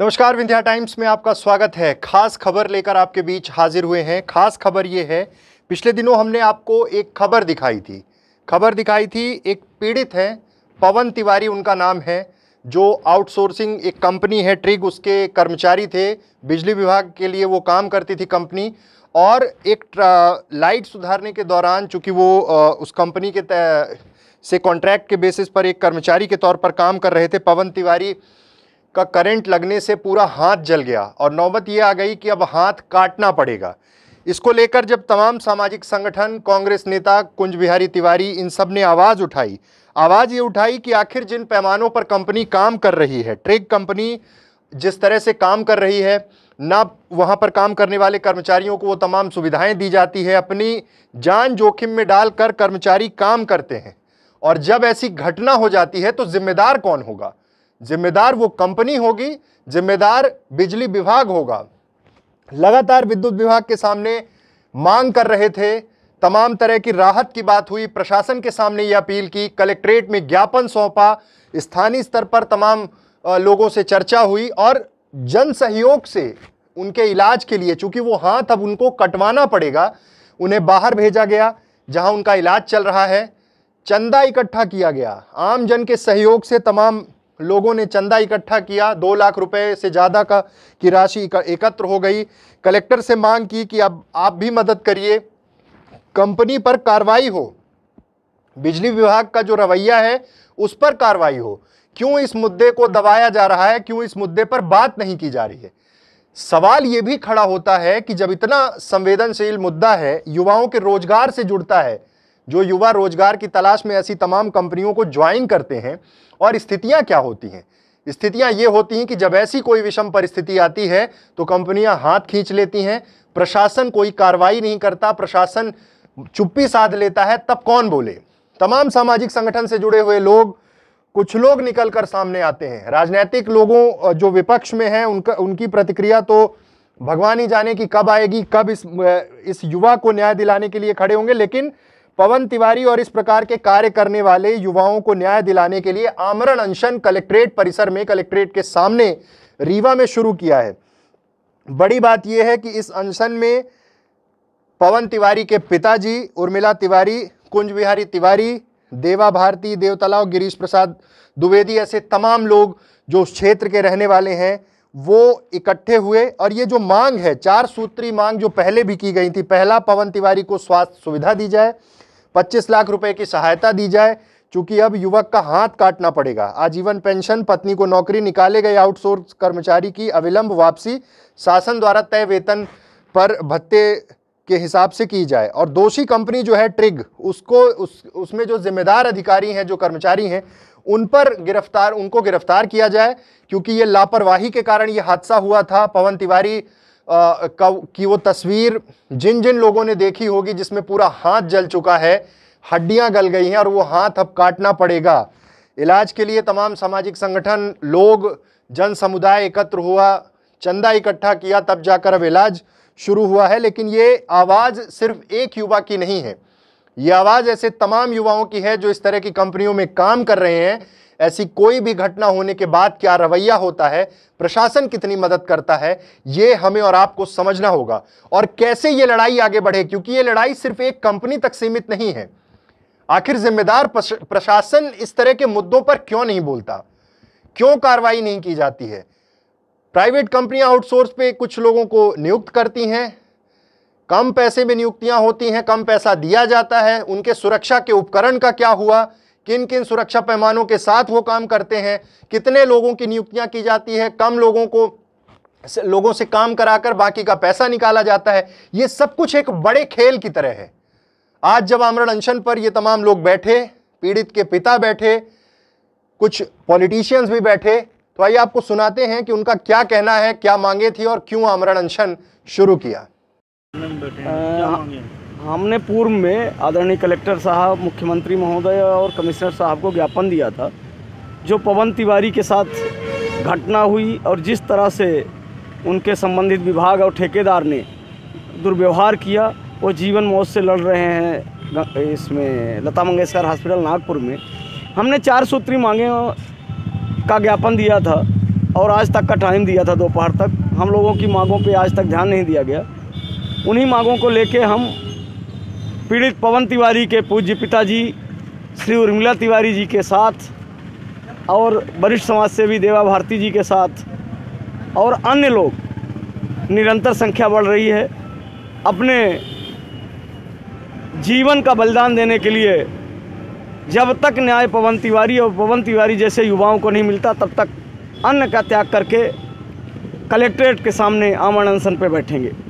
नमस्कार विंध्या टाइम्स में आपका स्वागत है खास खबर लेकर आपके बीच हाजिर हुए हैं खास खबर ये है पिछले दिनों हमने आपको एक खबर दिखाई थी खबर दिखाई थी एक पीड़ित है पवन तिवारी उनका नाम है जो आउटसोर्सिंग एक कंपनी है ट्रिग उसके कर्मचारी थे बिजली विभाग के लिए वो काम करती थी कंपनी और एक लाइट सुधारने के दौरान चूँकि वो आ, उस कंपनी के से कॉन्ट्रैक्ट के बेसिस पर एक कर्मचारी के तौर पर काम कर रहे थे पवन तिवारी का करंट लगने से पूरा हाथ जल गया और नौबत ये आ गई कि अब हाथ काटना पड़ेगा इसको लेकर जब तमाम सामाजिक संगठन कांग्रेस नेता कुंज बिहारी तिवारी इन सब ने आवाज़ उठाई आवाज़ ये उठाई कि आखिर जिन पैमानों पर कंपनी काम कर रही है ट्रेक कंपनी जिस तरह से काम कर रही है ना वहाँ पर काम करने वाले कर्मचारियों को वो तमाम सुविधाएं दी जाती है अपनी जान जोखिम में डालकर कर्मचारी काम करते हैं और जब ऐसी घटना हो जाती है तो जिम्मेदार कौन होगा जिम्मेदार वो कंपनी होगी जिम्मेदार बिजली विभाग होगा लगातार विद्युत विभाग के सामने मांग कर रहे थे तमाम तरह की राहत की बात हुई प्रशासन के सामने ये अपील की कलेक्ट्रेट में ज्ञापन सौंपा स्थानीय स्तर पर तमाम लोगों से चर्चा हुई और जन सहयोग से उनके इलाज के लिए चूँकि वो हाथ अब उनको कटवाना पड़ेगा उन्हें बाहर भेजा गया जहाँ उनका इलाज चल रहा है चंदा इकट्ठा किया गया आम जन के सहयोग से तमाम लोगों ने चंदा इकट्ठा किया दो लाख रुपए से ज़्यादा का की राशि एकत्र हो गई कलेक्टर से मांग की कि अब आप भी मदद करिए कंपनी पर कार्रवाई हो बिजली विभाग का जो रवैया है उस पर कार्रवाई हो क्यों इस मुद्दे को दबाया जा रहा है क्यों इस मुद्दे पर बात नहीं की जा रही है सवाल ये भी खड़ा होता है कि जब इतना संवेदनशील मुद्दा है युवाओं के रोजगार से जुड़ता है जो युवा रोजगार की तलाश में ऐसी तमाम कंपनियों को ज्वाइन करते हैं और स्थितियां क्या होती हैं स्थितियां ये होती हैं कि जब ऐसी कोई विषम परिस्थिति आती है तो कंपनियां हाथ खींच लेती हैं प्रशासन कोई कार्रवाई नहीं करता प्रशासन चुप्पी साध लेता है तब कौन बोले तमाम सामाजिक संगठन से जुड़े हुए लोग कुछ लोग निकल कर सामने आते हैं राजनैतिक लोगों जो विपक्ष में हैं उनका उनकी प्रतिक्रिया तो भगवान ही जाने की कब आएगी कब इस इस युवा को न्याय दिलाने के लिए खड़े होंगे लेकिन पवन तिवारी और इस प्रकार के कार्य करने वाले युवाओं को न्याय दिलाने के लिए आमरण अनशन कलेक्ट्रेट परिसर में कलेक्ट्रेट के सामने रीवा में शुरू किया है बड़ी बात यह है कि इस अनशन में पवन तिवारी के पिताजी उर्मिला तिवारी कुंज बिहारी तिवारी देवा भारती देवतलाव गिरीश प्रसाद द्विवेदी ऐसे तमाम लोग जो उस क्षेत्र के रहने वाले हैं वो इकट्ठे हुए और ये जो मांग है चार सूत्री मांग जो पहले भी की गई थी पहला पवन तिवारी को स्वास्थ्य सुविधा दी जाए 25 लाख रुपए की सहायता दी जाए चूंकि अब युवक का हाथ काटना पड़ेगा आजीवन पेंशन पत्नी को नौकरी निकाले गए आउटसोर्स कर्मचारी की अविलंब वापसी शासन द्वारा तय वेतन पर भत्ते के हिसाब से की जाए और दोषी कंपनी जो है ट्रिग उसको उस उसमें जो जिम्मेदार अधिकारी हैं जो कर्मचारी हैं उन पर गिरफ्तार उनको गिरफ्तार किया जाए क्योंकि ये लापरवाही के कारण ये हादसा हुआ था पवन तिवारी आ, की वो तस्वीर जिन जिन लोगों ने देखी होगी जिसमें पूरा हाथ जल चुका है हड्डियां गल गई हैं और वो हाथ अब काटना पड़ेगा इलाज के लिए तमाम सामाजिक संगठन लोग जन समुदाय एकत्र हुआ चंदा इकट्ठा किया तब जाकर अब इलाज शुरू हुआ है लेकिन ये आवाज़ सिर्फ एक युवा की नहीं है ये आवाज़ ऐसे तमाम युवाओं की है जो इस तरह की कंपनियों में काम कर रहे हैं ऐसी कोई भी घटना होने के बाद क्या रवैया होता है प्रशासन कितनी मदद करता है ये हमें और आपको समझना होगा और कैसे ये लड़ाई आगे बढ़े क्योंकि ये लड़ाई सिर्फ एक कंपनी तक सीमित नहीं है आखिर जिम्मेदार प्रशासन इस तरह के मुद्दों पर क्यों नहीं बोलता क्यों कार्रवाई नहीं की जाती है प्राइवेट कंपनियां आउटसोर्स पे कुछ लोगों को नियुक्त करती हैं कम पैसे में नियुक्तियां होती हैं कम पैसा दिया जाता है उनके सुरक्षा के उपकरण का क्या हुआ किन किन सुरक्षा पैमानों के साथ वो काम करते हैं कितने लोगों की नियुक्तियां की जाती है कम लोगों को लोगों से काम कराकर बाकी का पैसा निकाला जाता है ये सब कुछ एक बड़े खेल की तरह है आज जब आमरण अनशन पर ये तमाम लोग बैठे पीड़ित के पिता बैठे कुछ पॉलिटिशियंस भी बैठे तो आइए आपको सुनाते हैं कि उनका क्या कहना है क्या मांगे थी और क्यों आमरण अनशन शुरू किया हमने पूर्व में आदरणीय कलेक्टर साहब मुख्यमंत्री महोदय और कमिश्नर साहब को ज्ञापन दिया था जो पवन तिवारी के साथ घटना हुई और जिस तरह से उनके संबंधित विभाग और ठेकेदार ने दुर्व्यवहार किया वो जीवन मौत से लड़ रहे हैं इसमें लता मंगेशकर हॉस्पिटल नागपुर में हमने चार सूत्री मांगे का ज्ञापन दिया था और आज तक का टाइम दिया था दोपहर तक हम लोगों की मांगों पे आज तक ध्यान नहीं दिया गया उन्हीं मांगों को लेके हम पीड़ित पवन तिवारी के पूज्य पिताजी श्री उर्मिला तिवारी जी के साथ और वरिष्ठ समाज सेवी देवा भारती जी के साथ और अन्य लोग निरंतर संख्या बढ़ रही है अपने जीवन का बलिदान देने के लिए जब तक न्याय पवन तिवारी और पवन तिवारी जैसे युवाओं को नहीं मिलता तब तक अन्न का त्याग करके कलेक्ट्रेट के सामने आमरण अनशन पर बैठेंगे